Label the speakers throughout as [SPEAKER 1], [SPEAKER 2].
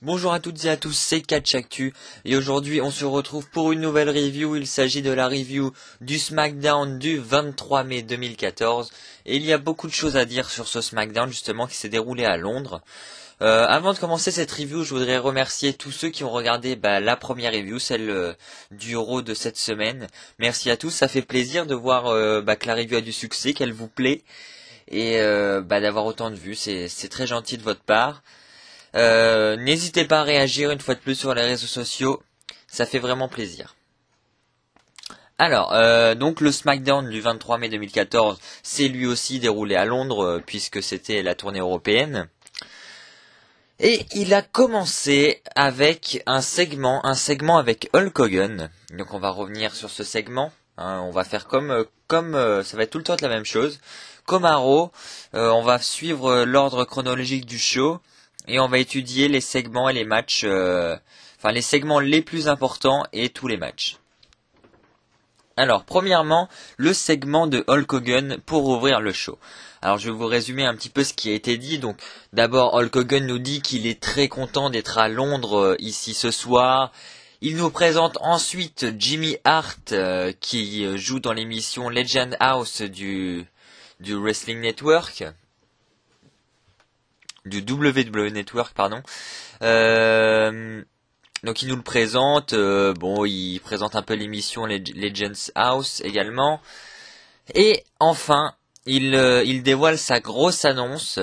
[SPEAKER 1] Bonjour à toutes et à tous, c'est Actu et aujourd'hui on se retrouve pour une nouvelle review. Il s'agit de la review du SmackDown du 23 mai 2014 et il y a beaucoup de choses à dire sur ce SmackDown justement qui s'est déroulé à Londres. Euh, avant de commencer cette review, je voudrais remercier tous ceux qui ont regardé bah, la première review, celle euh, du Euro de cette semaine. Merci à tous, ça fait plaisir de voir euh, bah, que la review a du succès, qu'elle vous plaît et bah, d'avoir autant de vues. C'est très gentil de votre part. Euh, n'hésitez pas à réagir une fois de plus sur les réseaux sociaux. Ça fait vraiment plaisir. Alors, euh, donc le SmackDown du 23 mai 2014 s'est lui aussi déroulé à Londres euh, puisque c'était la tournée européenne. Et il a commencé avec un segment, un segment avec Hulk Hogan. Donc on va revenir sur ce segment. Hein. on va faire comme, comme ça va être tout le temps la même chose. Comme Arrow, on va suivre l'ordre chronologique du show et on va étudier les segments et les matchs, euh, enfin les segments les plus importants et tous les matchs. Alors, premièrement, le segment de Hulk Hogan pour ouvrir le show. Alors, je vais vous résumer un petit peu ce qui a été dit. Donc, d'abord, Hulk Hogan nous dit qu'il est très content d'être à Londres euh, ici ce soir. Il nous présente ensuite Jimmy Hart euh, qui joue dans l'émission Legend House du, du Wrestling Network du WWE Network, pardon. Euh, donc il nous le présente. Euh, bon, il présente un peu l'émission Legends House également. Et enfin, il, euh, il dévoile sa grosse annonce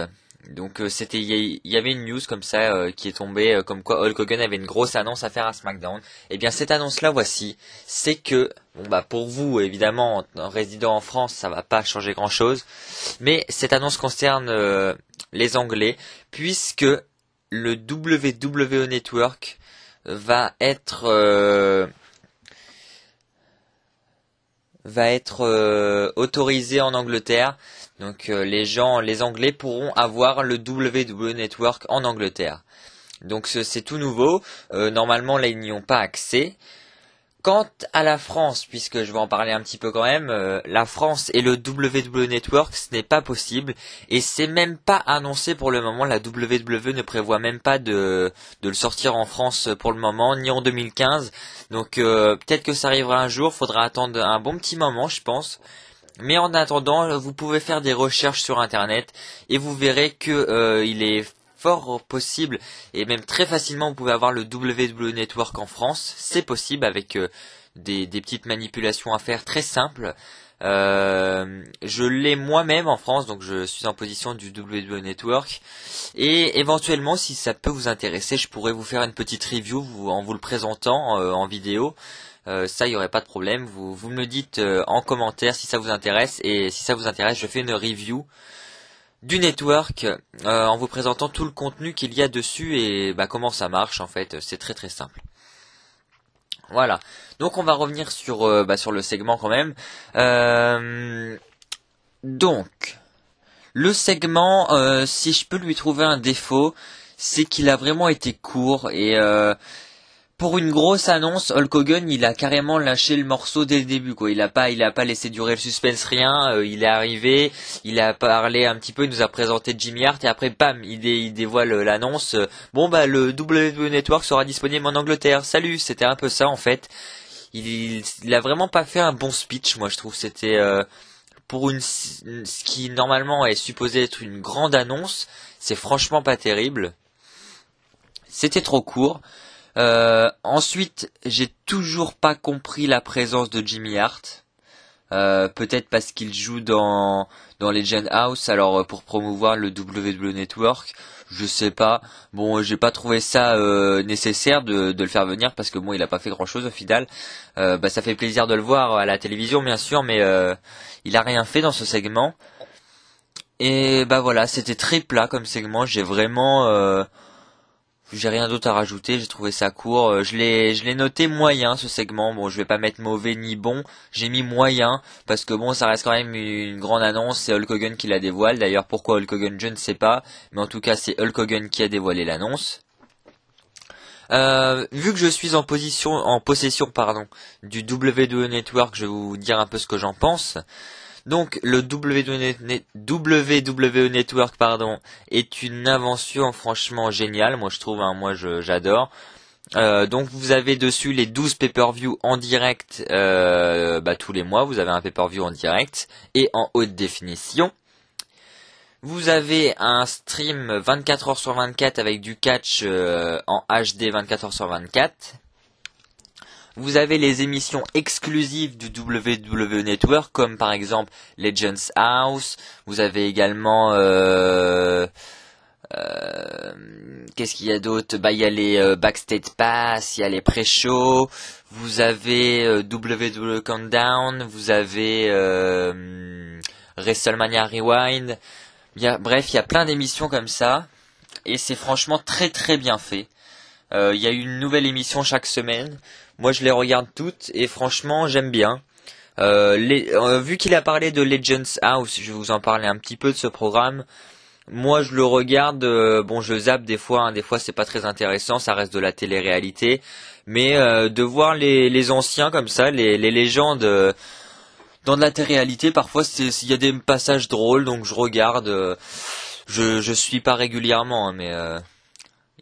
[SPEAKER 1] donc euh, c'était il y, avait une news comme ça euh, qui est tombée euh, comme quoi Hulk Hogan avait une grosse annonce à faire à SmackDown. Et eh bien cette annonce là voici, c'est que bon bah pour vous évidemment en, résidant en France ça va pas changer grand chose, mais cette annonce concerne les Anglais puisque le WWE Network va être va être euh, autorisé en Angleterre. Donc euh, les gens, les Anglais pourront avoir le WW e Network en Angleterre. Donc c'est tout nouveau. Euh, normalement, là, ils n'y ont pas accès. Quant à la France, puisque je vais en parler un petit peu quand même, euh, la France et le WWE Network, ce n'est pas possible et c'est même pas annoncé pour le moment. La WWE ne prévoit même pas de, le sortir en France pour le moment, ni en 2015. Donc euh, peut-être que ça arrivera un jour, faudra attendre un bon petit moment, je pense. Mais en attendant, vous pouvez faire des recherches sur Internet et vous verrez que euh, il est possible et même très facilement vous pouvez avoir le WW e Network en France. C'est possible avec euh, des, petites manipulations à faire très simples. Euh, je l'ai moi-même en France, donc je suis en position du WWE Network. Et éventuellement, si ça peut vous intéresser, je pourrais vous faire une petite review vous, en vous le présentant euh, en vidéo. ça, il n'y aurait pas de problème. Vous, vous me dites en commentaire si ça vous intéresse. Et si ça vous intéresse, je fais une review du network euh, en vous présentant tout le contenu qu'il y a dessus et bah, comment ça marche en fait, c'est très très simple. Voilà, donc on va revenir sur, euh, bah, sur le segment quand même. Euh, donc, le segment, si je peux lui trouver un défaut, c'est qu'il a vraiment été court et pour une grosse annonce, Hulk Hogan, il a carrément lâché le morceau dès le début, quoi. Il a pas, il a pas laissé durer le suspense, rien. Euh, il est arrivé, il a parlé un petit peu, il nous a présenté Jimmy Hart et après, bam, il, il dévoile euh, l'annonce. Euh, bon bah, le WWE Network sera disponible en Angleterre. Salut, c'était un peu ça en fait. Il, n'a a vraiment pas fait un bon speech, moi je trouve. C'était pour une, ce qui normalement est supposé être une grande annonce, c'est franchement pas terrible. C'était trop court. Euh, ensuite, j'ai toujours pas compris la présence de Jimmy Hart. Euh, peut-être parce qu'il joue dans dans Legend House, alors euh, pour promouvoir le WWE Network, je sais pas. Bon, j'ai pas trouvé ça nécessaire de, de, le faire venir parce que bon, il a pas fait grand chose au final. bah, ça fait plaisir de le voir à la télévision, bien sûr, mais il a rien fait dans ce segment. Et bah voilà, c'était très plat comme segment. J'ai vraiment j'ai rien d'autre à rajouter, j'ai trouvé ça court. Euh, je l'ai, je l'ai noté moyen ce segment. Bon, je vais pas mettre mauvais ni bon. J'ai mis moyen parce que bon, ça reste quand même une grande annonce. C'est Hulk Hogan qui la dévoile. D'ailleurs, pourquoi Hulk Hogan, je ne sais pas. Mais en tout cas, c'est Hulk Hogan qui a dévoilé l'annonce. Euh, vu que je suis en position, en possession, pardon, du W2 Network, je vais vous dire un peu ce que j'en pense. Donc le WWE e Network pardon, est une invention franchement géniale, moi je trouve, hein, moi j'adore. Euh, donc vous avez dessus les 12 pay-per-view en direct euh, bah, tous les mois, vous avez un pay-per-view en direct et en haute définition. Vous avez un stream 24h sur 24 avec du catch euh, en HD 24h sur 24. Vous avez les émissions exclusives du WWE Network, comme par exemple Legends House. Vous avez également... Euh, euh, qu'est-ce qu'il y a d'autre bah, il y a les euh, backstage pass, il y a les pré show Vous avez WWE Countdown. Vous avez WrestleMania Rewind. bref, il y a plein d'émissions comme ça. Et c'est franchement très très bien fait. Il y a une nouvelle émission chaque semaine. Moi, je les regarde toutes et franchement, j'aime bien. Euh, euh, vu qu'il a parlé de Legends House, je vais vous en parler un petit peu de ce programme. Moi, je le regarde. Euh, bon, je zappe des fois. Hein. des fois, c'est pas très intéressant. Ça reste de la télé-réalité. Mais de voir les, anciens comme ça, les, légendes dans de la télé-réalité, parfois il y a des passages drôles. Donc, je regarde. je je suis pas régulièrement, hein, mais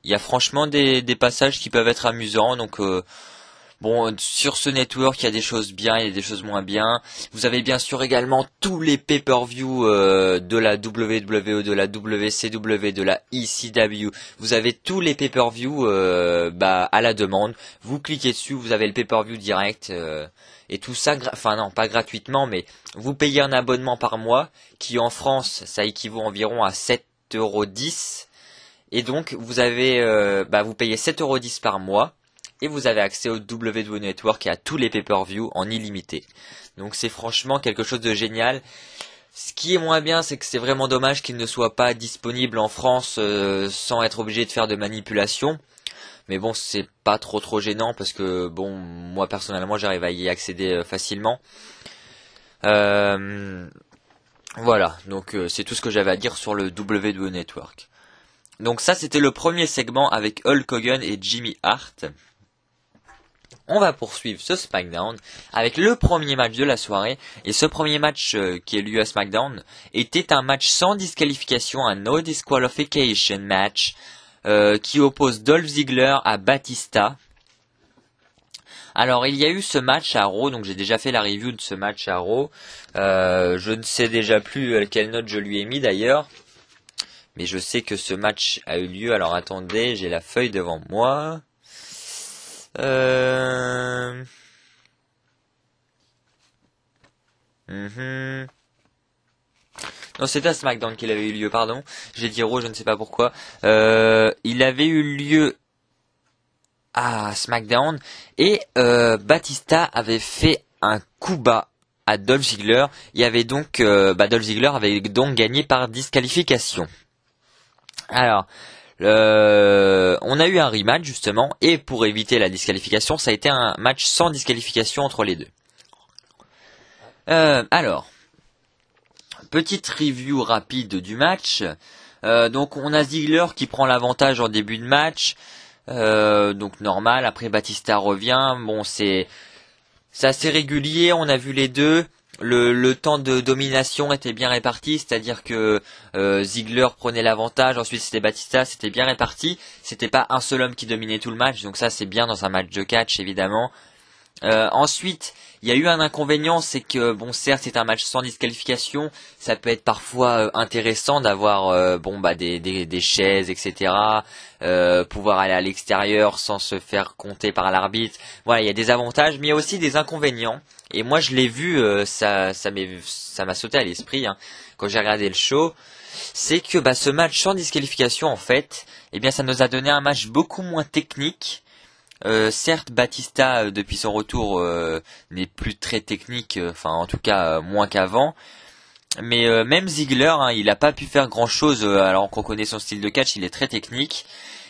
[SPEAKER 1] il y a franchement des, des passages qui peuvent être amusants. Donc Bon, sur ce network, il y a des choses bien, il y a des choses moins bien. Vous avez bien sûr également tous les pay-per-view euh, de la WWE, de la WCW, de la ECW. Vous avez tous les pay-per-view euh, bah, à la demande. Vous cliquez dessus, vous avez le pay-per-view direct. Euh, et tout ça, enfin non, pas gratuitement, mais vous payez un abonnement par mois qui en France, ça équivaut environ à 7,10€. Et donc, vous avez, bah, vous payez 7,10€ par mois et vous avez accès au WWE Network et à tous les pay-per-view en illimité. Donc c'est franchement quelque chose de génial. Ce qui est moins bien, c'est que c'est vraiment dommage qu'il ne soit pas disponible en France euh, sans être obligé de faire de manipulation. Mais bon, c'est pas trop trop gênant parce que bon, moi personnellement, j'arrive à y accéder euh, facilement. Euh, voilà, donc c'est tout ce que j'avais à dire sur le WWE Network. Donc ça, c'était le premier segment avec Hulk Hogan et Jimmy Hart on va poursuivre ce SmackDown avec le premier match de la soirée. Et ce premier match euh, qui est lieu à SmackDown était un match sans disqualification, un no disqualification match euh, qui oppose Dolph Ziggler à Batista. Alors il y a eu ce match à Raw, donc j'ai déjà fait la review de ce match à Raw. Euh, je ne sais déjà plus quelle note je lui ai mis d'ailleurs. Mais je sais que ce match a eu lieu. Alors attendez, j'ai la feuille devant moi. Euh, mhm. Non, c'était à SmackDown qu'il avait eu lieu, pardon. J'ai dit Raw, je ne sais pas pourquoi. Euh, il avait eu lieu à SmackDown et euh, Batista avait fait un coup bas à Dolph Ziggler. Il y avait donc bah, Dolph Ziggler avait donc gagné par disqualification. Alors, euh, on a eu un rematch justement, et pour éviter la disqualification, ça a été un match sans disqualification entre les deux. Euh, alors, petite review rapide du match. Euh, donc on a Ziggler qui prend l'avantage en début de match, donc normal. Après Batista revient. Bon, c'est c'est assez régulier. On a vu les deux le, temps de domination était bien réparti, c'est-à-dire que euh, Ziegler prenait l'avantage, ensuite c'était Batista, c'était bien réparti, c'était pas un seul homme qui dominait tout le match, donc ça c'est bien dans un match de catch évidemment. Euh, ensuite, il y a eu un inconvénient, c'est que bon, certes, c'est un match sans disqualification. Ça peut être parfois euh, intéressant d'avoir euh, bon bah des, des, des chaises, etc. Euh, pouvoir aller à l'extérieur sans se faire compter par l'arbitre. Voilà, il y a des avantages, mais il y a aussi des inconvénients. Et moi, je l'ai vu, ça ça m'a sauté à l'esprit hein, quand j'ai regardé le show c'est que bah, ce match sans disqualification en fait, eh bien ça nous a donné un match beaucoup moins technique, euh, certes, Batista, euh, depuis son retour, euh, n'est plus très technique, enfin en tout cas moins qu'avant. Mais même Ziggler, hein, il n'a pas pu faire grand-chose, alors qu'on connaît son style de catch, il est très technique.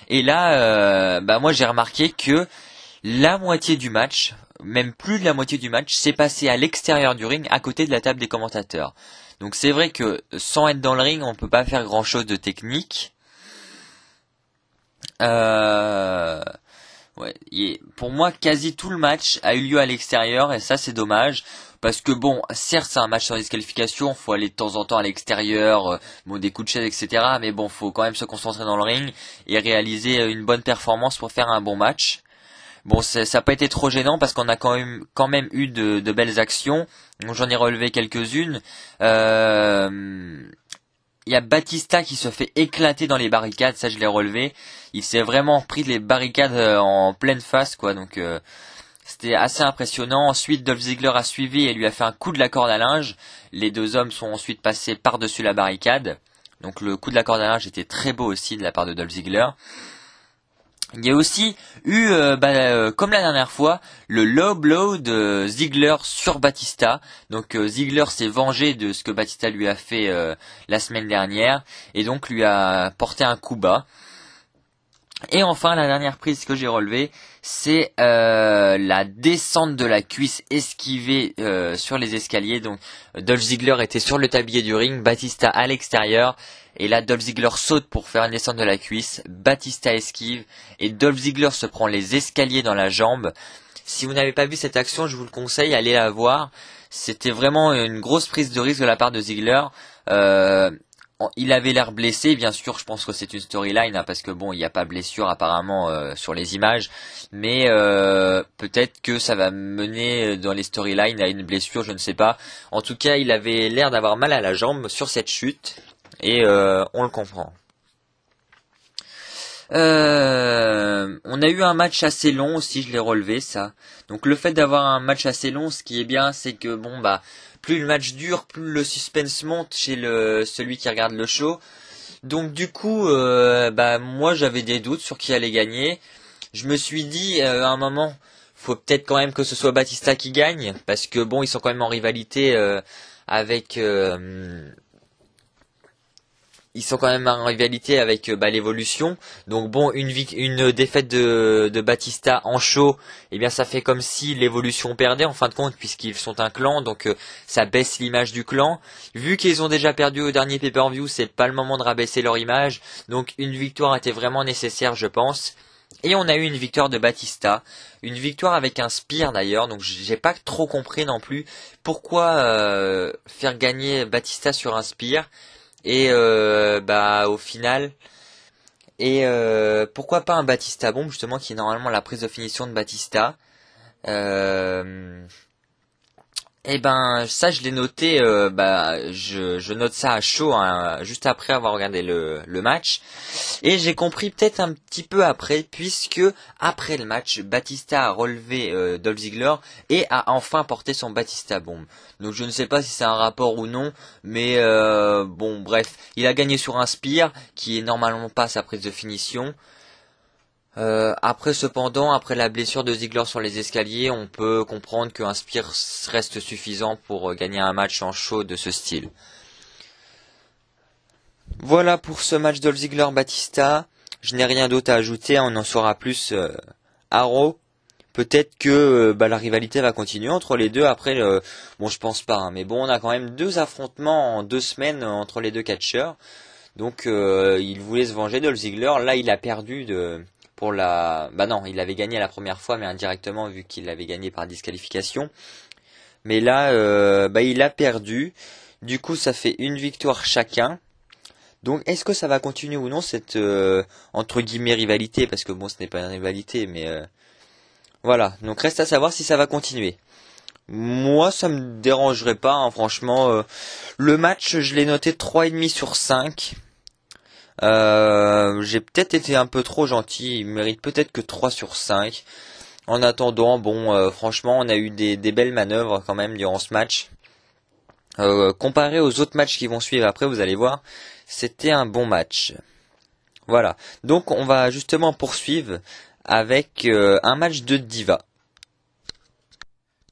[SPEAKER 1] Et là, bah, moi j'ai remarqué que la moitié du match, même plus de la moitié du match, s'est passé à l'extérieur du ring, à côté de la table des commentateurs. Donc c'est vrai que sans être dans le ring, on peut pas faire grand chose de technique. Euh... Ouais, pour moi, quasi tout le match a eu lieu à l'extérieur et ça c'est dommage parce que bon, certes c'est un match sans disqualification, faut aller de temps en temps à l'extérieur, euh, bon des coups de chaise, etc. Mais bon, faut quand même se concentrer dans le ring et réaliser euh, une bonne performance pour faire un bon match. Bon, ça n'a pas été trop gênant parce qu'on a quand même, quand même eu de, belles actions. J'en ai relevé quelques-unes. Euh, il y a Batista qui se fait éclater dans les barricades, ça je l'ai relevé. Il s'est vraiment pris les barricades euh, en pleine face, quoi. Donc euh, c'était assez impressionnant. Ensuite, Dolph Ziggler a suivi et lui a fait un coup de la corde à linge. Les deux hommes sont ensuite passés par-dessus la barricade. Donc le coup de la corde à linge était très beau aussi de la part de Dolph Ziggler. Il y a aussi eu, euh, bah, euh, comme la dernière fois, le low blow de Ziegler sur Batista. Donc euh, Ziegler s'est vengé de ce que Batista lui a fait la semaine dernière et donc lui a porté un coup bas. Et enfin, la dernière prise que j'ai relevée, c'est euh, la descente de la cuisse esquivée euh, sur les escaliers. Donc Dolph Ziggler était sur le tablier du ring, Batista à l'extérieur. Et là, Dolph Ziggler saute pour faire une descente de la cuisse. Batista esquive. Et Dolph Ziggler se prend les escaliers dans la jambe. Si vous n'avez pas vu cette action, je vous le conseille, allez la voir. C'était vraiment une grosse prise de risque de la part de Ziggler. Euh, il avait l'air blessé, bien sûr, je pense que c'est une storyline, hein, parce que bon, il n'y a pas blessure apparemment euh, sur les images, mais euh, peut-être que ça va mener euh, dans les storylines à une blessure, je ne sais pas. En tout cas, il avait l'air d'avoir mal à la jambe sur cette chute, et on le comprend. on a eu un match assez long aussi, je l'ai relevé ça. Donc le fait d'avoir un match assez long, ce qui est bien, c'est que bon bah plus le match dure, plus le suspense monte chez le, celui qui regarde le show. Donc du coup, euh, bah moi j'avais des doutes sur qui allait gagner. Je me suis dit euh, à un moment, faut peut-être quand même que ce soit Batista qui gagne parce que bon, ils sont quand même en rivalité euh, avec ils sont quand même en rivalité avec euh, bah, l'évolution. Donc bon, une, défaite de, de Batista en show, eh bien ça fait comme si l'évolution perdait en fin de compte, puisqu'ils sont un clan, donc euh, ça baisse l'image du clan. Vu qu'ils ont déjà perdu au dernier pay-per-view, c'est pas le moment de rabaisser leur image. Donc une victoire était vraiment nécessaire, je pense. Et on a eu une victoire de Batista, une victoire avec un spear d'ailleurs, donc j'ai pas trop compris non plus pourquoi euh, faire gagner Batista sur un spear. Et euh, bah au final, et euh, pourquoi pas un Batista bomb justement qui est normalement la prise de finition de Batista. Euh, eh ben ça je l'ai noté, euh, bah je, note ça à chaud hein, juste après avoir regardé le, match et j'ai compris peut-être un petit peu après puisque après le match Batista a relevé euh, Dolph Ziggler et a enfin porté son Batista Bomb Donc je ne sais pas si c'est un rapport ou non, mais euh, bon bref il a gagné sur un spear qui est normalement pas sa prise de finition. Euh, après, cependant, après la blessure de Ziegler sur les escaliers, on peut comprendre qu'un Spear reste suffisant pour euh, gagner un match en chaud de ce style. Voilà pour ce match Dolph Ziegler-Batista. Je n'ai rien d'autre à ajouter, on en saura plus euh, Peut-être que euh, bah, la rivalité va continuer entre les deux. Après, bon, je pense pas, hein, mais bon, on a quand même deux affrontements en deux semaines entre les deux catcheurs. Donc, il voulait se venger de Ziegler. Là, il a perdu de la... Bah non, il avait gagné la première fois, mais indirectement vu qu'il avait gagné par disqualification. Mais là, euh, bah, il a perdu. Du coup, ça fait une victoire chacun. Donc, est-ce que ça va continuer ou non cette euh, entre guillemets rivalité Parce que bon, ce n'est pas une rivalité, mais euh, voilà. Donc, reste à savoir si ça va continuer. Moi, ça me dérangerait pas, hein, franchement. le match, je l'ai noté 3,5 sur 5. Euh, j'ai peut-être été un peu trop gentil, il mérite peut-être que 3 sur 5. En attendant, bon, euh, franchement, on a eu des, belles manœuvres quand même durant ce match. Euh, comparé aux autres matchs qui vont suivre après, vous allez voir, c'était un bon match. Voilà, donc on va justement poursuivre avec un match de diva.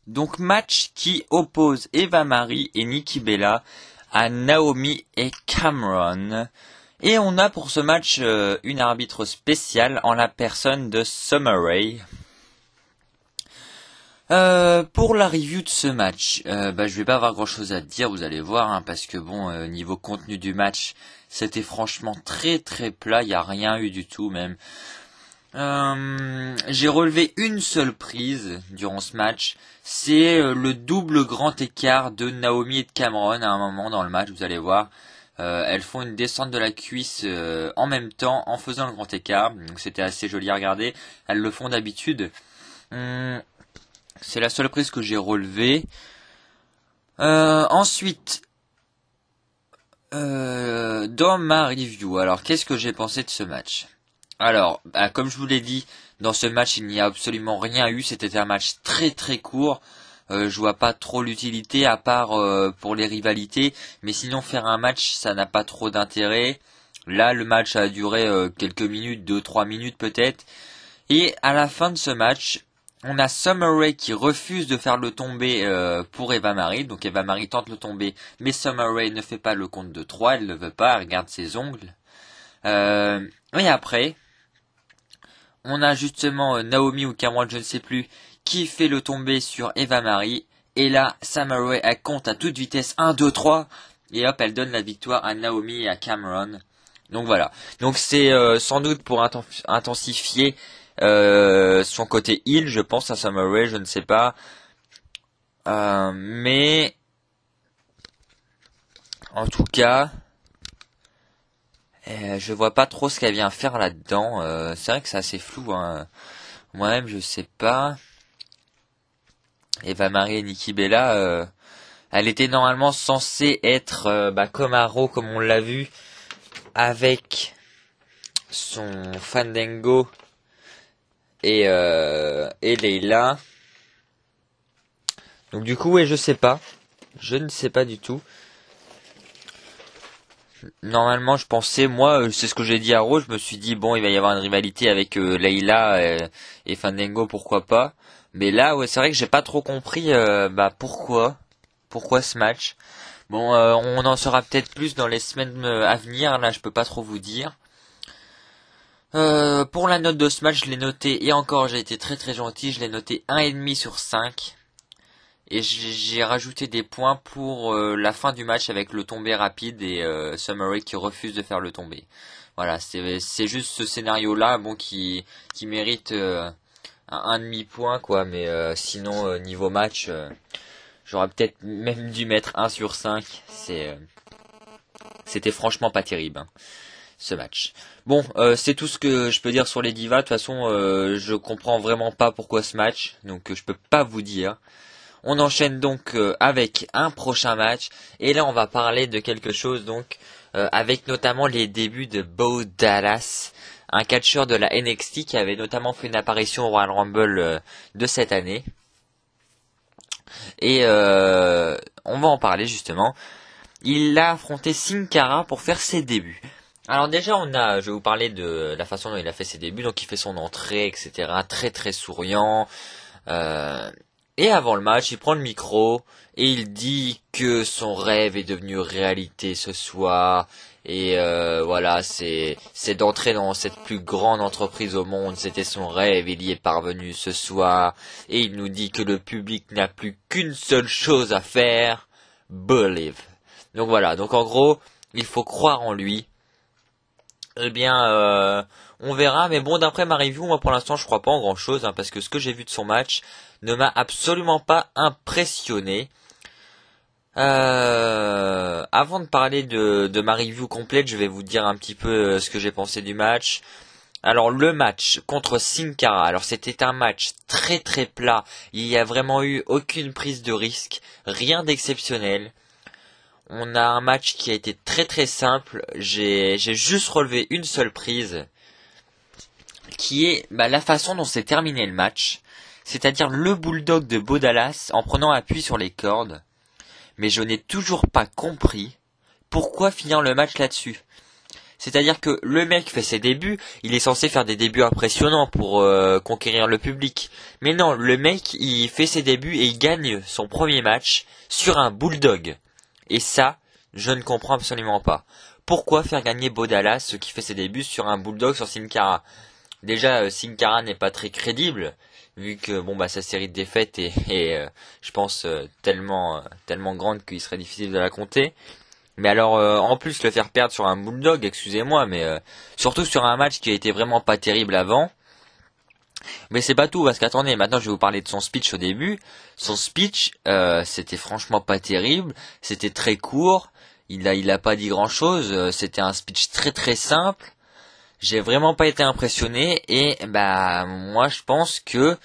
[SPEAKER 1] Donc match qui oppose Eva Marie et Nikki Bella à Naomi et Cameron. Et on a pour ce match euh, une arbitre spéciale en la personne de Summer euh, pour la review de ce match, je euh, bah, je vais pas avoir grand chose à dire, vous allez voir, hein, parce que bon, niveau contenu du match, c'était franchement très très plat, il n'y a rien eu du tout même. j'ai relevé une seule prise durant ce match. C'est le double grand écart de Naomi et de Cameron à un moment dans le match, vous allez voir. Euh, elles font une descente de la cuisse euh, en même temps en faisant le grand écart. Donc c'était assez joli à regarder. Elles le font d'habitude. Hmm, c'est la seule prise que j'ai relevée. Euh, ensuite, dans ma review, alors qu'est-ce que j'ai pensé de ce match Alors, bah, comme je vous l'ai dit, dans ce match il n'y a absolument rien eu. C'était un match très très court. Euh, je vois pas trop l'utilité à part euh, pour les rivalités. Mais sinon faire un match, ça n'a pas trop d'intérêt. Là, le match a duré euh, quelques minutes, 2-3 minutes peut-être. Et à la fin de ce match, on a Summer Rae qui refuse de faire le tomber pour Eva Marie. Donc Eva Marie tente le tomber, mais Summer Rae ne fait pas le compte de 3, elle ne veut pas, elle regarde ses ongles. et après, on a justement Naomi ou Cameron, je ne sais plus, qui fait le tomber sur Eva Marie. Et là, Samurai, elle compte à toute vitesse 1, 2, 3. Et hop, elle donne la victoire à Naomi et à Cameron. Donc voilà. Donc c'est euh, sans doute pour intensifier euh, son côté heal, je pense, à Samurai, je ne sais pas. Euh, mais... En tout cas... je vois pas trop ce qu'elle vient faire là-dedans. c'est vrai que c'est assez flou. Hein. Moi-même, je sais pas et va marier Nikki Bella. Euh, elle était normalement censée être euh, bah, comme Arrow, comme on l'a vu, avec son Fandango et, euh, et Leila. Donc du coup, ouais, je sais pas. Je ne sais pas du tout. Normalement, je pensais, moi, c'est ce que j'ai dit à Rose, je me suis dit, bon, il va y avoir une rivalité avec Leila et, et Fandango, pourquoi pas. Mais là, c'est vrai que j'ai pas trop compris euh, bah, pourquoi, pourquoi ce match. Bon, euh, on en saura peut-être plus dans les semaines euh, à venir. Là, je peux pas trop vous dire. pour la note de ce match, je l'ai noté, et encore j'ai été très très gentil, je l'ai noté 1,5 sur 5. Et j'ai rajouté des points pour la fin du match avec le tombé rapide et euh, Summary qui refuse de faire le tombé. Voilà, c'est juste ce scénario-là bon, qui, qui mérite un, demi-point, quoi. Mais euh, sinon, euh, niveau match, euh, j'aurais peut-être même dû mettre 1 sur 5. C'est, c'était franchement pas terrible. Hein, ce match. Bon, c'est tout ce que je peux dire sur les divas. De toute façon, je comprends vraiment pas pourquoi ce match, donc je peux pas vous dire. On enchaîne donc avec un prochain match et là on va parler de quelque chose donc avec notamment les débuts de Bo Dallas un catcheur de la NXT qui avait notamment fait une apparition au Royal Rumble euh, de cette année. Et euh, on va en parler justement. Il a affronté Sin Cara pour faire ses débuts. Alors déjà, on a, je vais vous parler de la façon dont il a fait ses débuts. Donc il fait son entrée, etc. Très très souriant. Euh, et avant le match, il prend le micro et il dit que son rêve est devenu réalité ce soir et euh, voilà, c'est d'entrer dans cette plus grande entreprise au monde. C'était son rêve, il y est parvenu ce soir. Et il nous dit que le public n'a plus qu'une seule chose à faire, believe. Donc voilà, donc en gros, il faut croire en lui. Eh bien, euh, on verra. Mais bon, d'après ma review, moi pour l'instant, je crois pas en grand chose, hein, parce que ce que j'ai vu de son match ne m'a absolument pas impressionné. Euh, avant de parler de, de, ma review complète, je vais vous dire un petit peu euh, ce que j'ai pensé du match. Alors le match contre Sinkara, alors c'était un match très très plat, il n'y a vraiment eu aucune prise de risque, rien d'exceptionnel. On a un match qui a été très très simple, j'ai juste relevé une seule prise, qui est bah, la façon dont s'est terminé le match, c'est-à-dire le bulldog de Bodalas en prenant appui sur les cordes mais je n'ai toujours pas compris pourquoi finir le match là-dessus. C'est-à-dire que le mec fait ses débuts, il est censé faire des débuts impressionnants pour euh, conquérir le public. Mais non, le mec, il fait ses débuts et il gagne son premier match sur un bulldog. Et ça, je ne comprends absolument pas. Pourquoi faire gagner Bodala, ce qui fait ses débuts sur un bulldog sur Sincara Déjà, euh, Sincara n'est pas très crédible, vu que bon bah sa série de défaites est, euh, je pense euh, tellement euh, tellement grande qu'il serait difficile de la compter. Mais alors en plus le faire perdre sur un bulldog, excusez-moi, mais surtout sur un match qui a été vraiment pas terrible avant. Mais c'est pas tout parce qu'attendez, maintenant je vais vous parler de son speech au début. Son speech, c'était franchement pas terrible, c'était très court. Il a il a pas dit grand chose. C'était un speech très très simple j'ai vraiment pas été impressionné et bah moi je pense que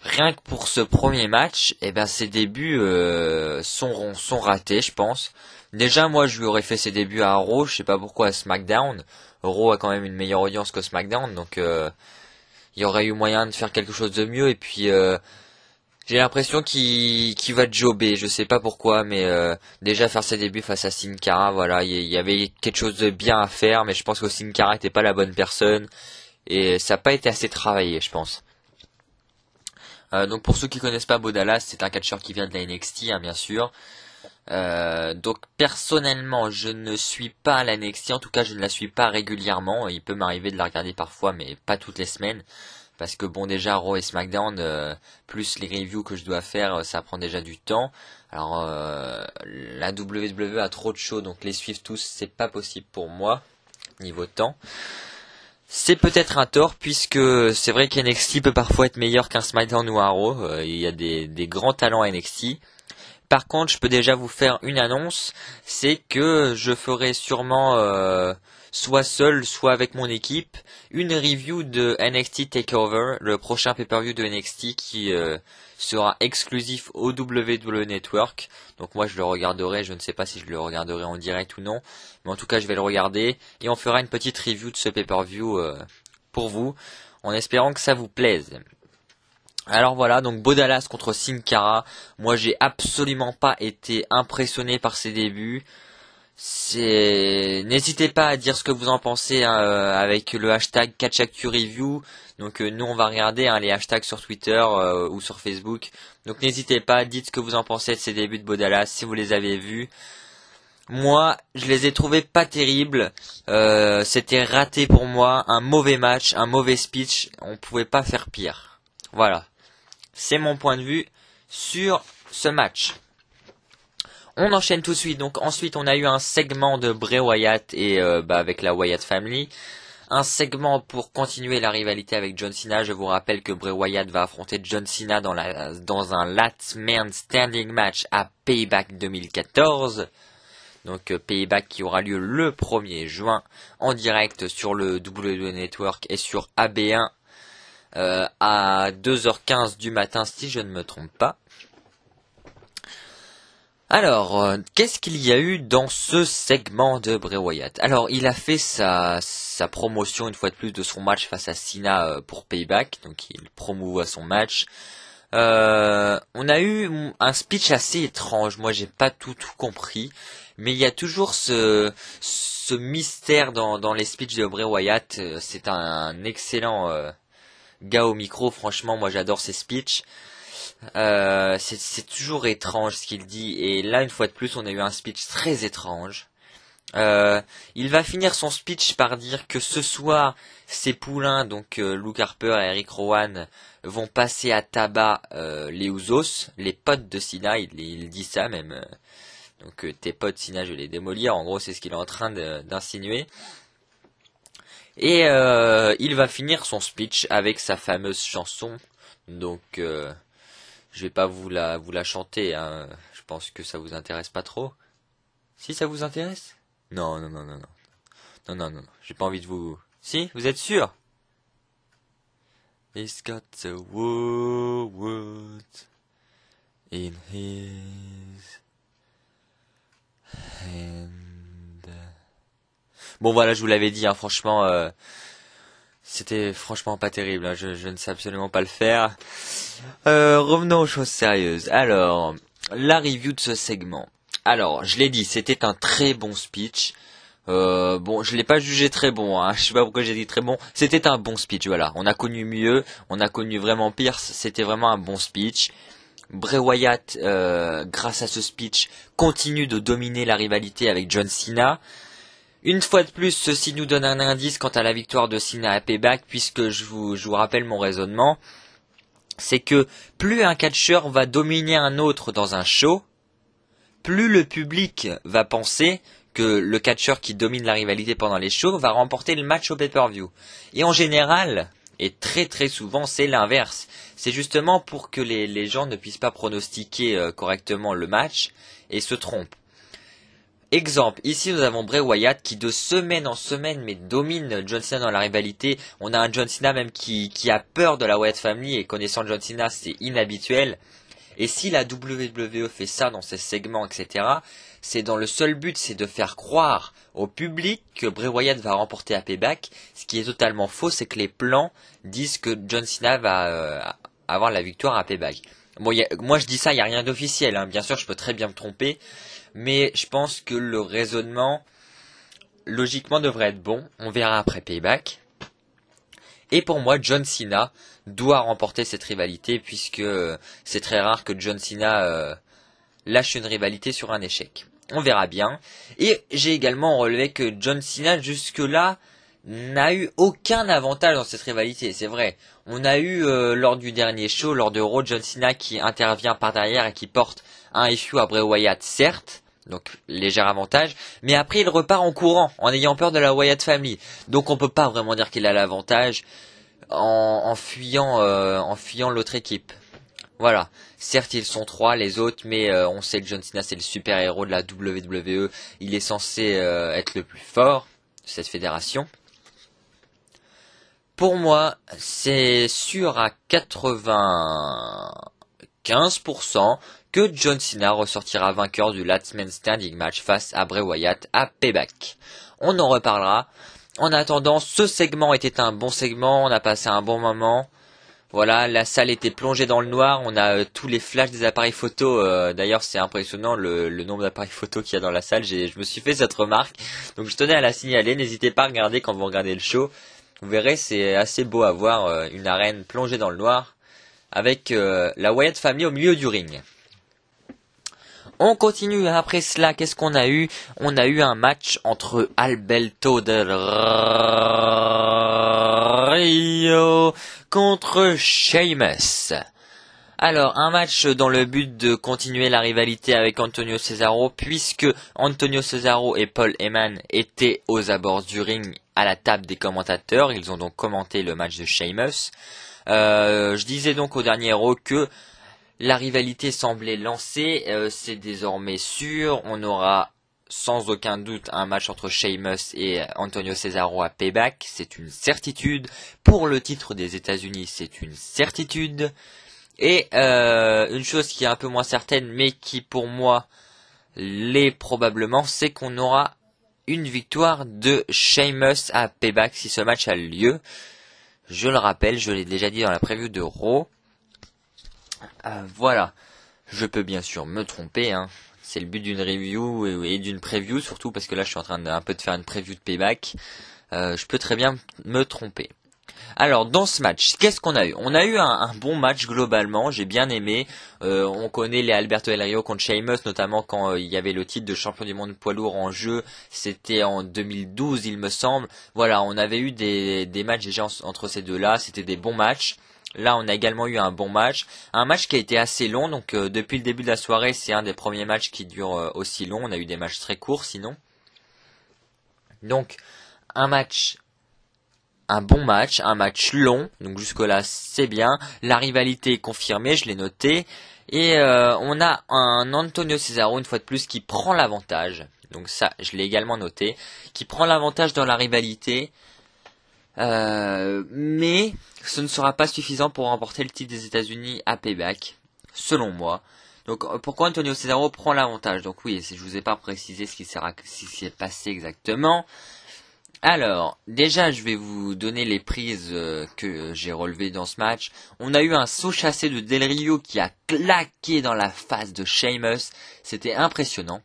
[SPEAKER 1] rien que pour ce premier match, et eh ben, ses débuts euh, sont, sont ratés, je pense. Déjà, moi, je lui aurais fait ses débuts à Raw, je sais pas pourquoi à SmackDown. Raw a quand même une meilleure audience que SmackDown, donc euh, il y aurait eu moyen de faire quelque chose de mieux. Et puis, euh, j'ai l'impression qu'il va jobber, je sais pas pourquoi, mais euh, déjà faire ses débuts face à Sincara, voilà, il y, avait quelque chose de bien à faire, mais je pense que Sincara n'était pas la bonne personne, et ça n'a pas été assez travaillé, je pense. Euh, donc pour ceux qui connaissent pas Baudalas, c'est un catcheur qui vient de la NXT, hein, bien sûr. Euh, donc personnellement, je ne suis pas à la NXT, en tout cas je ne la suis pas régulièrement, il peut m'arriver de la regarder parfois, mais pas toutes les semaines parce que bon déjà Raw et SmackDown euh, plus les reviews que je dois faire euh, ça prend déjà du temps alors euh, la WWE a trop de shows donc les suivre tous c'est pas possible pour moi niveau temps c'est peut-être un tort puisque c'est vrai qu'NXT peut parfois être meilleur qu'un SmackDown ou un Raw il y a des, des grands talents à NXT par contre je peux déjà vous faire une annonce c'est que je ferai sûrement soit seul, soit avec mon équipe, une review de NXT Takeover, le prochain pay-per-view de NXT qui euh, sera exclusif au WWE Network. Donc moi je le regarderai, je ne sais pas si je le regarderai en direct ou non, mais en tout cas je vais le regarder et on fera une petite review de ce pay-per-view euh, pour vous, en espérant que ça vous plaise. Alors voilà, donc Baudalas contre Sin Cara. Moi, j'ai absolument pas été impressionné par ses débuts n'hésitez pas à dire ce que vous en pensez hein, euh, avec le hashtag review. Donc euh, nous on va regarder hein, les hashtags sur Twitter euh, ou sur Facebook. Donc n'hésitez pas, dites ce que vous en pensez de ces débuts de Bodala si vous les avez vus. Moi, je les ai trouvés pas terribles. C'était raté pour moi, un mauvais match, un mauvais speech. On pouvait pas faire pire. Voilà. C'est mon point de vue sur ce match on enchaîne tout de suite. Donc ensuite, on a eu un segment de Bray Wyatt et euh, bah, avec la Wyatt Family. Un segment pour continuer la rivalité avec John Cena. Je vous rappelle que Bray Wyatt va affronter John Cena dans, la, dans un Last Man Standing Match à Payback 2014. Donc euh, Payback qui aura lieu le 1er juin en direct sur le WWE Network et sur AB1 euh, à 2h15 du matin si je ne me trompe pas. Alors, euh, qu'est-ce qu'il y a eu dans ce segment de Bray Wyatt Alors, il a fait sa, promotion une fois de plus de son match face à Cena euh, pour Payback, donc il promouvoit son match. Euh, on a eu un speech assez étrange, moi j'ai pas tout, tout compris, mais il y a toujours ce, ce mystère dans, les speeches de Bray Wyatt, c'est un, un excellent gars au micro, franchement moi j'adore ses speeches. Euh, c'est toujours étrange ce qu'il dit. Et là, une fois de plus, on a eu un speech très étrange. Euh, il va finir son speech par dire que ce soir, ses poulains, donc euh, Luke Harper et Eric Rowan, vont passer à tabac euh, les Ouzos, les potes de Sina. Il, dit ça même. donc tes potes Sina, je vais les démolir. En gros, c'est ce qu'il est en train d'insinuer. Et il va finir son speech avec sa fameuse chanson. Donc... Je vais pas vous la, vous la chanter, hein. je pense que ça vous intéresse pas trop. Si ça vous intéresse Non, non, non, non, non. Non, non, non, j'ai pas envie de vous... Si, vous êtes sûr got the wood in his Bon voilà, je vous l'avais dit, hein, franchement... Euh, c'était franchement pas terrible, hein. je, ne sais absolument pas le faire. Euh, revenons aux choses sérieuses. Alors, la review de ce segment. Alors, je l'ai dit, c'était un très bon speech. Euh, bon, je l'ai pas jugé très bon. Hein. Je sais pas pourquoi j'ai dit très bon. C'était un bon speech, voilà. On a connu mieux, on a connu vraiment Pierce. C'était vraiment un bon speech. Bray Wyatt, euh, grâce à ce speech, continue de dominer la rivalité avec John Cena. Une fois de plus, ceci nous donne un indice quant à la victoire de Sina à Payback, puisque je vous, rappelle mon raisonnement, c'est que plus un catcheur va dominer un autre dans un show, plus le public va penser que le catcheur qui domine la rivalité pendant les shows va remporter le match au pay-per-view. Et en général, et très très souvent, c'est l'inverse. C'est justement pour que les, gens ne puissent pas pronostiquer euh, correctement le match et se trompent. Exemple, ici nous avons Bray Wyatt qui de semaine en semaine mais domine John Cena dans la rivalité. On a un John Cena même qui, a peur de la Wyatt Family et connaissant John Cena c'est inhabituel. Et si la WWE fait ça dans ses segments, etc., c'est dans le seul but, c'est de faire croire au public que Bray Wyatt va remporter à Payback. Ce qui est totalement faux, c'est que les plans disent que John Cena va euh, avoir la victoire à Payback. Bon, moi je dis ça, il n'y a rien d'officiel. Hein. Bien sûr, je peux très bien me tromper. Mais je pense que le raisonnement, logiquement, devrait être bon. On verra après Payback. Et pour moi, John Cena doit remporter cette rivalité puisque euh, c'est très rare que John Cena euh, lâche une rivalité sur un échec. On verra bien. Et j'ai également relevé que John Cena jusque-là n'a eu aucun avantage dans cette rivalité, c'est vrai. On a eu euh, lors du dernier show, lors de Raw, John Cena qui intervient par derrière et qui porte un FU à Bray Wyatt, certes, donc léger avantage, mais après il repart en courant, en ayant peur de la Wyatt Family. Donc on peut pas vraiment dire qu'il a l'avantage en, euh, fuyant, l'autre équipe. Voilà. Certes, ils sont trois, les autres, mais euh, on sait que John Cena, c'est le super-héros de la WWE. Il est censé euh, être le plus fort de cette fédération. Pour moi, c'est sûr à 95% que John Cena ressortira vainqueur du Last Man Standing match face à Bray Wyatt à Payback. On en reparlera. En attendant, ce segment était un bon segment, on a passé un bon moment. Voilà, la salle était plongée dans le noir, on a euh, tous les flashs des appareils photos. Euh, d'ailleurs, c'est impressionnant le, nombre d'appareils photo qu'il y a dans la salle. Je me suis fait cette remarque, donc je tenais à la signaler. N'hésitez pas à regarder quand vous regardez le show. Vous verrez, c'est assez beau à voir euh, une arène plongée dans le noir avec la Wyatt Family au milieu du ring. On continue hein. après cela. Qu'est-ce qu'on a eu On a eu un match entre Alberto del Rio contre Sheamus. Alors, un match dans le but de continuer la rivalité avec Antonio Cesaro, puisque Antonio Cesaro et Paul Heyman étaient aux abords du ring à la table des commentateurs. Ils ont donc commenté le match de Sheamus. Euh, je disais donc au dernier row que la rivalité semblait lancée, euh, c'est désormais sûr. On aura sans aucun doute un match entre Sheamus et Antonio Cesaro à Payback, c'est une certitude. Pour le titre des États-Unis, c'est une certitude. Et euh, une chose qui est un peu moins certaine, mais qui pour moi l'est probablement, c'est qu'on aura une victoire de Sheamus à Payback si ce match a lieu. Je le rappelle, je l'ai déjà dit dans la preview de Raw. Euh, voilà, je peux bien sûr me tromper, hein. c'est le but d'une review et, d'une preview surtout parce que là je suis en train de, peu de faire une preview de payback, euh, je peux très bien me tromper. Alors dans ce match, qu'est-ce qu'on a eu On a eu un, bon match globalement, j'ai bien aimé. Euh, on connaît les Alberto Del Rio contre Sheamus, notamment quand il y avait le titre de champion du monde poids lourd en jeu. C'était en 2012, il me semble. Voilà, on avait eu des, matchs déjà entre ces deux-là. C'était des bons matchs. Là, on a également eu un bon match. Un match qui a été assez long. Donc, euh, depuis le début de la soirée, c'est un des premiers matchs qui dure euh, aussi long. On a eu des matchs très courts sinon. Donc, un match un bon match, un match long, donc jusque-là c'est bien, la rivalité est confirmée, je l'ai noté, et euh, on a un Antonio Cesaro une fois de plus qui prend l'avantage, donc ça je l'ai également noté, qui prend l'avantage dans la rivalité, euh, mais ce ne sera pas suffisant pour remporter le titre des États-Unis à payback, selon moi. Donc euh, pourquoi Antonio Cesaro prend l'avantage Donc oui, je vous ai pas précisé ce qui s'est passé exactement. Alors, déjà, je vais vous donner les prises euh, que j'ai relevées dans ce match. On a eu un saut chassé de Del Rio qui a claqué dans la face de Sheamus. C'était impressionnant.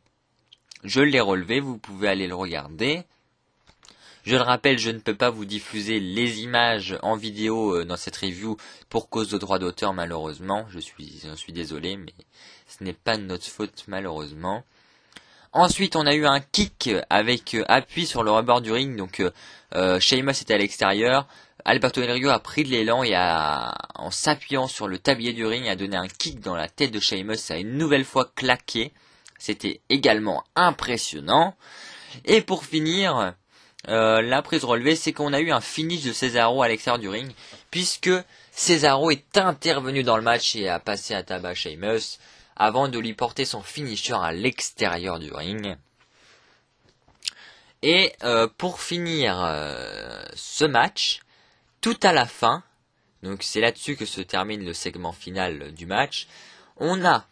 [SPEAKER 1] Je l'ai relevé, vous pouvez aller le regarder. Je le rappelle, je ne peux pas vous diffuser les images en vidéo euh, dans cette review pour cause de droit d'auteur malheureusement. Je suis, j'en suis désolé, mais ce n'est pas de notre faute malheureusement. Ensuite, on a eu un kick avec euh, appui sur le rebord du ring. Donc, euh, Sheamus était à l'extérieur. Alberto Del a pris de l'élan et a, en s'appuyant sur le tablier du ring, a donné un kick dans la tête de Sheamus. Ça a une nouvelle fois claqué. C'était également impressionnant. Et pour finir, euh, la prise relevée, c'est qu'on a eu un finish de Cesaro à l'extérieur du ring, puisque Cesaro est intervenu dans le match et a passé à tabac Sheamus avant de lui porter son finisher à l'extérieur du ring. Et euh, pour finir euh, ce match, tout à la fin, donc c'est là-dessus que se termine le segment final du match, on a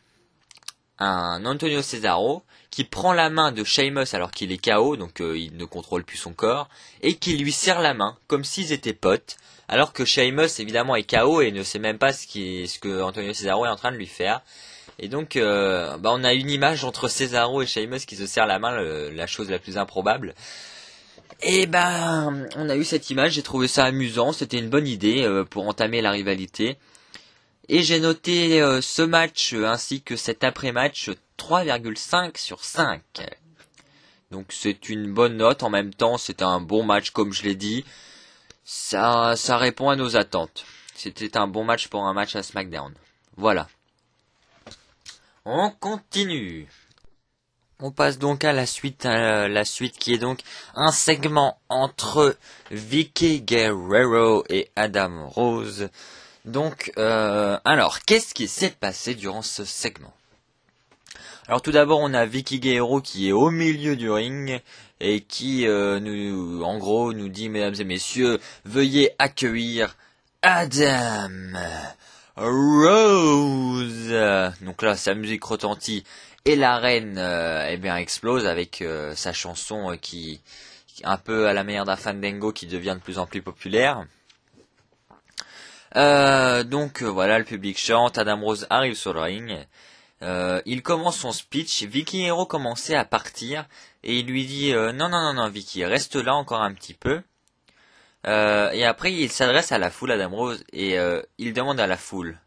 [SPEAKER 1] un Antonio Cesaro qui prend la main de Sheamus alors qu'il est KO, donc euh, il ne contrôle plus son corps, et qui lui serre la main comme s'ils étaient potes, alors que Sheamus évidemment est KO et ne sait même pas ce, qui, ce que Antonio Cesaro est en train de lui faire. Et donc, euh, bah, on a une image entre Cesaro et Sheamus qui se serrent la main, la chose la plus improbable. Et ben, on a eu cette image, j'ai trouvé ça amusant, c'était une bonne idée euh, pour entamer la rivalité. Et j'ai noté euh, ce match euh, ainsi que cet après-match 3,5 sur 5. Donc c'est une bonne note, en même temps c'est un bon match comme je l'ai dit. Ça, ça répond à nos attentes. C'était un bon match pour un match à SmackDown. Voilà. On continue. On passe donc à la suite, euh, la suite qui est donc un segment entre Vicky Guerrero et Adam Rose. Donc, euh, alors, qu'est-ce qui s'est passé durant ce segment alors tout d'abord, on a Vicky Guerrero qui est au milieu du ring et qui, euh, nous, en gros, nous dit, mesdames et messieurs, veuillez accueillir Adam Rose. Donc là, sa musique retentit et la reine, euh, eh bien, explose avec sa chanson qui, un peu à la manière d'un Fandango qui devient de plus en plus populaire. Euh, donc euh, voilà, le public chante, Adam Rose arrive sur le ring. Euh, il commence son speech, Vicky Hero commençait à partir, et il lui dit euh, Non, non, non, non, Vicky, reste là encore un petit peu. et après, il s'adresse à la foule, Adam Rose, et il demande à la foule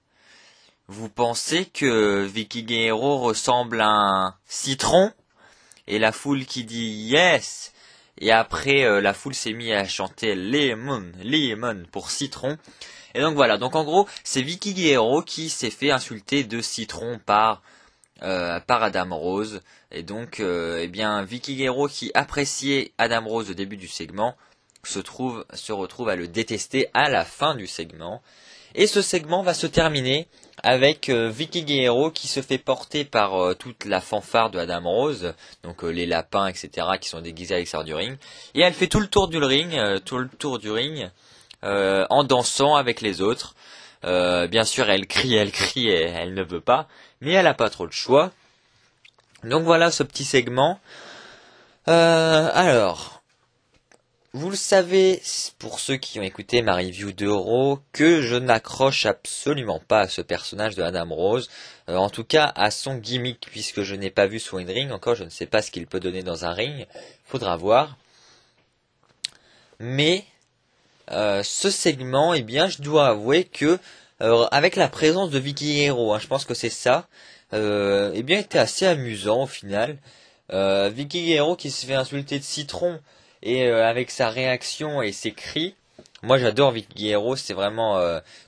[SPEAKER 1] Vous pensez que Vicky Hero ressemble à un citron Et la foule qui dit Yes Et après, la foule s'est mise à chanter Lemon, Lemon pour citron. Et donc voilà, donc en gros, c'est Vicky Guerrero qui s'est fait insulter de citron par euh, Adam Rose. Et donc, euh, eh bien, Vicky Guerrero qui appréciait Adam Rose au début du segment se, retrouve à le détester à la fin du segment. Et ce segment va se terminer avec euh, Vicky Guerrero qui se fait porter par toute la fanfare de Adam Rose, donc les lapins, etc., qui sont déguisés à l'extérieur du ring. Et elle fait tout le tour du ring, tout le tour du ring, euh, en dansant avec les autres. Euh, bien sûr, elle crie, elle crie, elle ne veut pas, mais elle n'a pas trop le choix. Donc voilà ce petit segment. Euh, alors, vous le savez, pour ceux qui ont écouté ma review d'Euro, que je n'accroche absolument pas à ce personnage de Adam Rose, en tout cas à son gimmick, puisque je n'ai pas vu son ring, encore je ne sais pas ce qu'il peut donner dans un ring, faudra voir. Mais euh, ce segment, eh bien, je dois avouer que euh, avec la présence de Vicky Hero, hein, je pense que c'est ça, euh, eh bien, était assez amusant au final. Euh, Vicky Hero qui se fait insulter de citron et euh, avec sa réaction et ses cris. Moi, j'adore Vicky Hero, c'est vraiment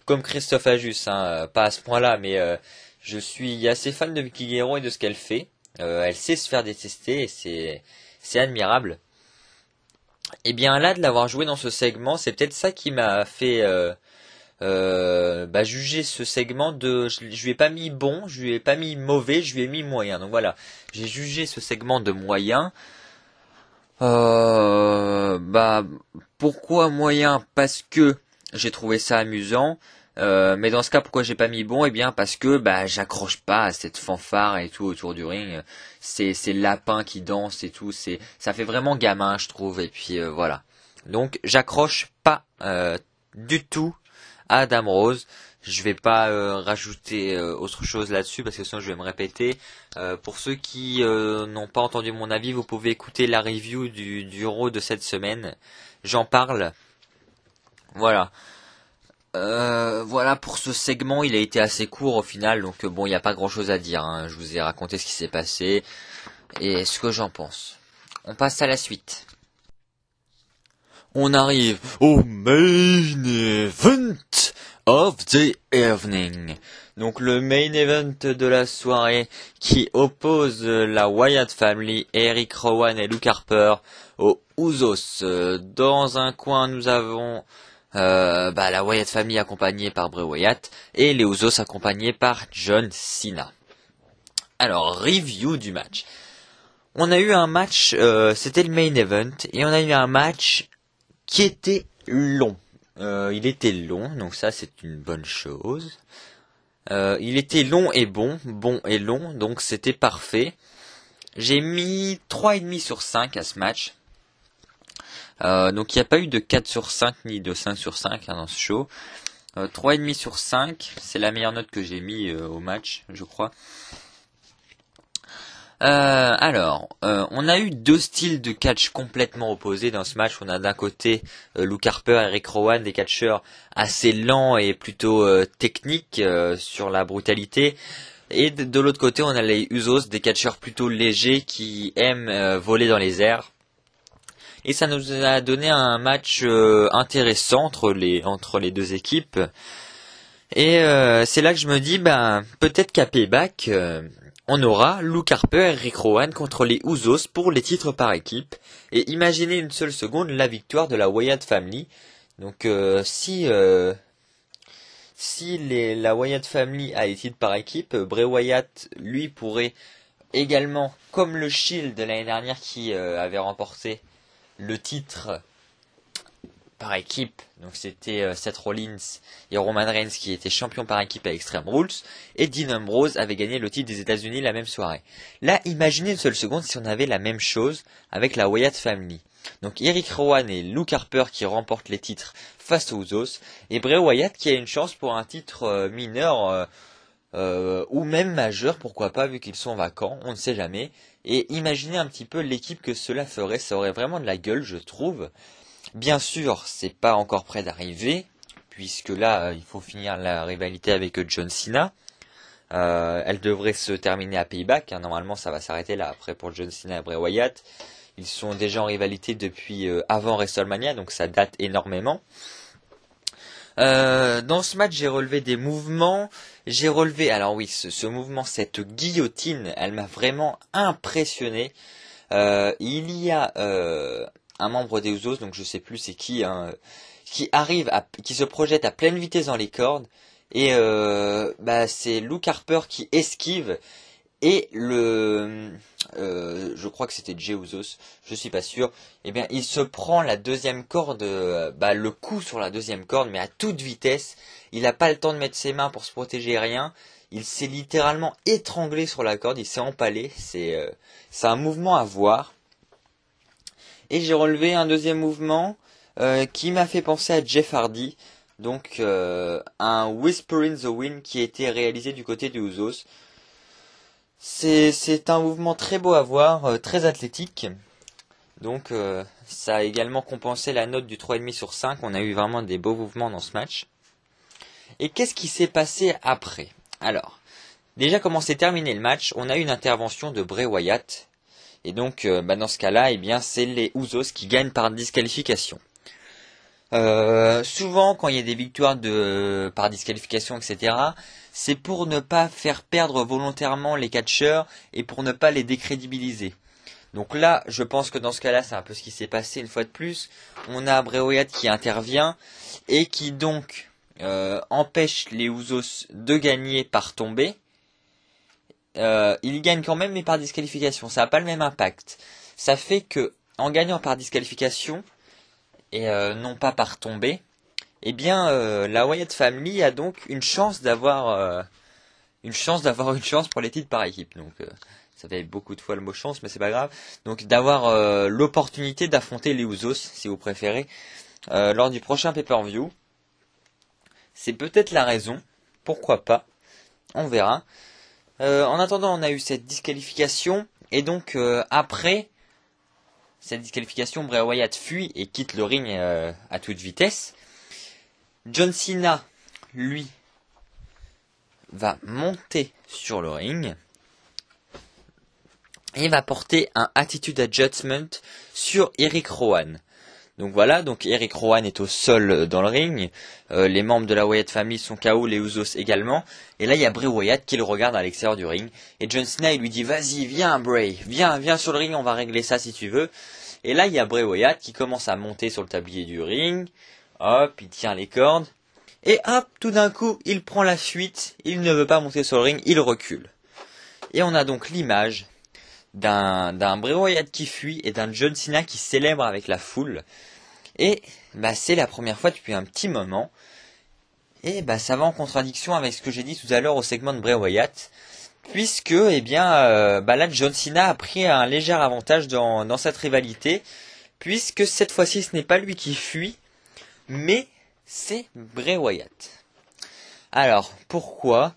[SPEAKER 1] comme Christophe Ajus, hein, pas à ce point-là, mais je suis assez fan de Vicky Hero et de ce qu'elle fait. elle sait se faire détester et c'est c'est admirable. Et eh bien là, de l'avoir joué dans ce segment, c'est peut-être ça qui m'a fait euh, euh, bah, juger ce segment de... Je, ne lui ai pas mis bon, je lui ai pas mis mauvais, je lui ai mis moyen. Donc voilà, j'ai jugé ce segment de moyen. Euh, bah, pourquoi moyen Parce que j'ai trouvé ça amusant. Euh, mais dans ce cas, pourquoi j'ai pas mis bon Eh bien, parce que bah j'accroche pas à cette fanfare et tout autour du ring. C'est c'est lapin qui danse et tout. C'est ça fait vraiment gamin, je trouve. Et puis euh, voilà. Donc j'accroche pas euh, du tout à Dame Rose. Je vais pas euh, rajouter autre chose là-dessus parce que sinon je vais me répéter. Euh, pour ceux qui n'ont pas entendu mon avis, vous pouvez écouter la review du, du de cette semaine. J'en parle. Voilà. Euh, voilà pour ce segment, il a été assez court au final, donc euh, bon, il n'y a pas grand chose à dire. Hein. Je vous ai raconté ce qui s'est passé et ce que j'en pense. On passe à la suite. On arrive au main event of the evening. Donc le main event de la soirée qui oppose la Wyatt Family, Eric Rowan et Luke Harper aux Usos. Dans un coin, nous avons euh, bah, la Wyatt Family accompagnée par Bray Wyatt et les Usos accompagnés par John Cena. Alors, review du match. On a eu un match, euh, c'était le main event, et on a eu un match qui était long. Euh, il était long, donc ça c'est une bonne chose. il était long et bon, bon et long, donc c'était parfait. J'ai mis demi sur 5 à ce match. Euh, donc il n'y a pas eu de 4 sur 5 ni de 5 sur 5 hein, dans ce show. Euh, 3,5 sur 5, c'est la meilleure note que j'ai mis euh, au match, je crois. Euh, alors, on a eu deux styles de catch complètement opposés dans ce match. On a d'un côté Luke Harper et Rick Rowan, des catcheurs assez lents et plutôt techniques sur la brutalité. Et de, de l'autre côté, on a les Usos, des catcheurs plutôt légers qui aiment voler dans les airs et ça nous a donné un match euh, intéressant entre les, entre les deux équipes. Et euh, c'est là que je me dis, ben, peut-être qu'à Payback, euh, on aura Luke Harper et Rick Rowan contre les Ouzos pour les titres par équipe. Et imaginez une seule seconde la victoire de la Wyatt Family. Donc si si la Wyatt Family a les titres par équipe, Bray Wyatt lui pourrait également, comme le Shield de l'année dernière qui avait remporté le titre par équipe. Donc c'était euh, Seth Rollins et Roman Reigns qui étaient champions par équipe à Extreme Rules. Et Dean Ambrose avait gagné le titre des États-Unis la même soirée. Là, imaginez une seule seconde si on avait la même chose avec la Wyatt Family. Donc Eric Rowan et Luke Harper qui remportent les titres face aux os, Et Bray Wyatt qui a une chance pour un titre euh, mineur. Euh, ou même majeur, pourquoi pas, vu qu'ils sont vacants, on ne sait jamais. Et imaginez un petit peu l'équipe que cela ferait, ça aurait vraiment de la gueule, je trouve. Bien sûr, c'est pas encore près d'arriver, puisque là, euh, il faut finir la rivalité avec euh, John Cena. Euh, elle devrait se terminer à Payback. Hein. Normalement, ça va s'arrêter là après pour John Cena et Bray Wyatt. Ils sont déjà en rivalité depuis avant WrestleMania, donc ça date énormément. dans ce match, j'ai relevé des mouvements, j'ai relevé, alors oui, ce, mouvement, cette guillotine, elle m'a vraiment impressionné. Euh, il y a euh, un membre des Ouzos, donc je sais plus c'est qui, hein, qui arrive, qui se projette à pleine vitesse dans les cordes, et euh, bah, c'est Luke Harper qui esquive, et le, je crois que c'était Jay je suis pas sûr, et eh bien il se prend la deuxième corde, bah, le coup sur la deuxième corde, mais à toute vitesse, il n'a pas le temps de mettre ses mains pour se protéger, rien. Il s'est littéralement étranglé sur la corde, il s'est empalé. C'est euh, un mouvement à voir. Et j'ai relevé un deuxième mouvement euh, qui m'a fait penser à Jeff Hardy. Donc euh, un Whisper in the Wind qui a été réalisé du côté de Ouzos. C'est un mouvement très beau à voir, très athlétique. Donc ça a également compensé la note du 3,5 sur 5. On a eu vraiment des beaux mouvements dans ce match. Et qu'est-ce qui s'est passé après Alors, déjà comment s'est terminé le match, on a eu une intervention de Bray Wyatt. Et donc, euh, bah, dans ce cas-là, eh bien, c'est les Ouzos qui gagnent par disqualification. Euh, souvent, quand il y a des victoires de par disqualification, etc., c'est pour ne pas faire perdre volontairement les catcheurs et pour ne pas les décrédibiliser. Donc là, je pense que dans ce cas-là, c'est un peu ce qui s'est passé une fois de plus. On a Bray Wyatt qui intervient et qui donc euh, empêche les Ouzos de gagner par tombée, euh, ils gagnent quand même mais par disqualification. Ça n'a pas le même impact. Ça fait que en gagnant par disqualification et euh, non pas par tombée, eh bien euh, la Wyatt Family a donc une chance d'avoir une chance d'avoir une chance pour les titres par équipe. Donc ça fait beaucoup de fois le mot chance, mais c'est pas grave. Donc d'avoir l'opportunité d'affronter les Ouzos si vous préférez, lors du prochain pay-per-view. C'est peut-être la raison. Pourquoi pas On verra. Euh, en attendant, on a eu cette disqualification. Et donc, euh, après cette disqualification, Bray Wyatt fuit et quitte le ring euh, à toute vitesse. John Cena, lui, va monter sur le ring et va porter un attitude adjustment sur Eric Rowan. Donc voilà, donc Eric Rohan est au sol euh, dans le ring, euh, les membres de la Wyatt Family sont KO, les Usos également, et là il y a Bray Wyatt qui le regarde à l'extérieur du ring, et John Cena lui dit vas-y viens Bray, viens, viens sur le ring, on va régler ça si tu veux, et là il y a Bray Wyatt qui commence à monter sur le tablier du ring, hop, il tient les cordes, et hop, tout d'un coup il prend la fuite, il ne veut pas monter sur le ring, il recule. Et on a donc l'image d'un Bray Wyatt qui fuit et d'un John Cena qui célèbre avec la foule. Et bah, c'est la première fois depuis un petit moment. Et bah, ça va en contradiction avec ce que j'ai dit tout à l'heure au segment de Bray Wyatt. Puisque, eh bien, euh, bah là, John Cena a pris un léger avantage dans, dans cette rivalité. Puisque cette fois-ci, ce n'est pas lui qui fuit, mais c'est Bray Wyatt. Alors, pourquoi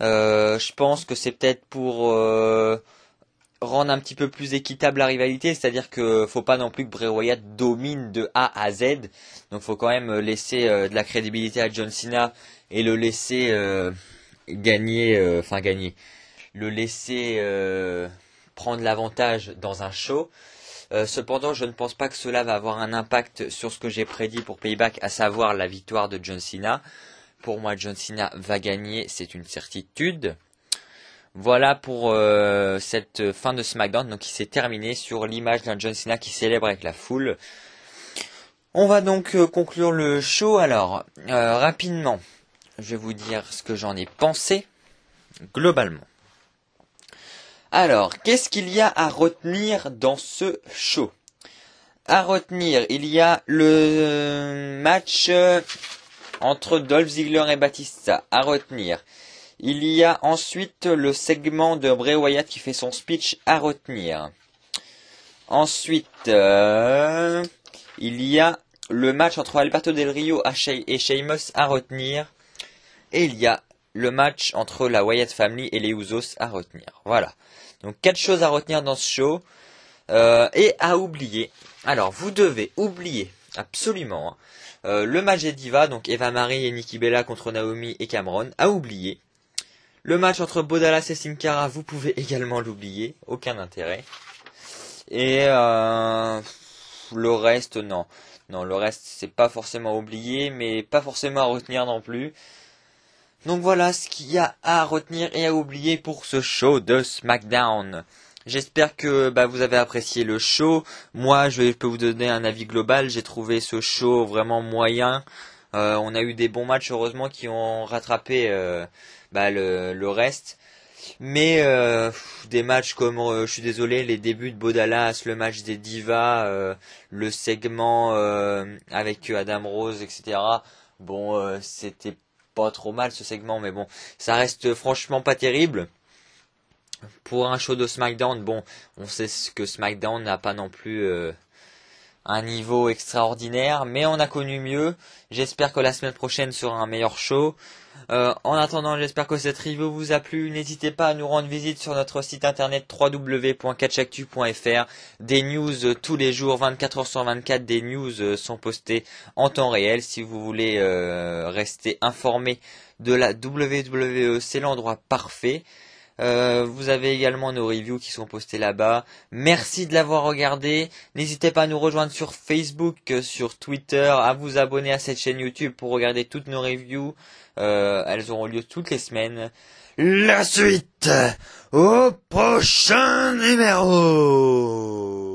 [SPEAKER 1] euh, Je pense que c'est peut-être pour... Euh, rendre un petit peu plus équitable la rivalité, c'est-à-dire que faut pas non plus que Bray Wyatt domine de A à Z, donc il faut quand même laisser euh, de la crédibilité à John Cena et le laisser euh, gagner, euh, enfin gagner, le laisser prendre l'avantage dans un show. cependant, je ne pense pas que cela va avoir un impact sur ce que j'ai prédit pour Payback, à savoir la victoire de John Cena. Pour moi, John Cena va gagner, c'est une certitude. Voilà pour euh, cette fin de SmackDown, donc qui s'est terminée sur l'image d'un John Cena qui célèbre avec la foule. On va donc euh, conclure le show alors euh, rapidement. Je vais vous dire ce que j'en ai pensé globalement. Alors, qu'est-ce qu'il y a à retenir dans ce show À retenir, il y a le match entre Dolph Ziggler et Batista. À retenir, il y a ensuite le segment de Bray Wyatt qui fait son speech à retenir. Ensuite, euh, il y a le match entre Alberto Del Rio et Sheamus à retenir. Et il y a le match entre la Wyatt Family et les Usos à retenir. Voilà. Donc quatre choses à retenir dans ce show. Euh, et à oublier. Alors vous devez oublier absolument hein, euh, le match des divas, donc Eva Marie et Nikki Bella contre Naomi et Cameron, à oublier. Le match entre Bodalas et Sincara, vous pouvez également l'oublier, aucun intérêt. Et euh, le reste, non. Non, le reste, c'est pas forcément oublié, mais pas forcément à retenir non plus. Donc voilà ce qu'il y a à retenir et à oublier pour ce show de SmackDown. J'espère que bah, vous avez apprécié le show. Moi, je peux vous donner un avis global. J'ai trouvé ce show vraiment moyen. Euh, on a eu des bons matchs, heureusement, qui ont rattrapé euh, bah, le, reste. Mais euh, des matchs comme, euh, je suis désolé, les débuts de Baudalas, le match des Divas, euh, le segment avec Adam Rose, etc. Bon, c'était pas trop mal ce segment, mais bon, ça reste franchement pas terrible. Pour un show de SmackDown, bon, on sait que SmackDown n'a pas non plus un niveau extraordinaire, mais on a connu mieux. J'espère que la semaine prochaine sera un meilleur show. Euh, en attendant, j'espère que cette review vous a plu. N'hésitez pas à nous rendre visite sur notre site internet www.catchactu.fr. Des news euh, tous les jours, 24 h sur 24, des news euh, sont postées en temps réel. Si vous voulez rester informé de la WWE, c'est l'endroit parfait. Euh, vous avez également nos reviews qui sont postées là-bas. Merci de l'avoir regardé. N'hésitez pas à nous rejoindre sur Facebook, euh, sur Twitter, à vous abonner à cette chaîne YouTube pour regarder toutes nos reviews. Euh, elles auront lieu toutes les semaines. La suite au prochain numéro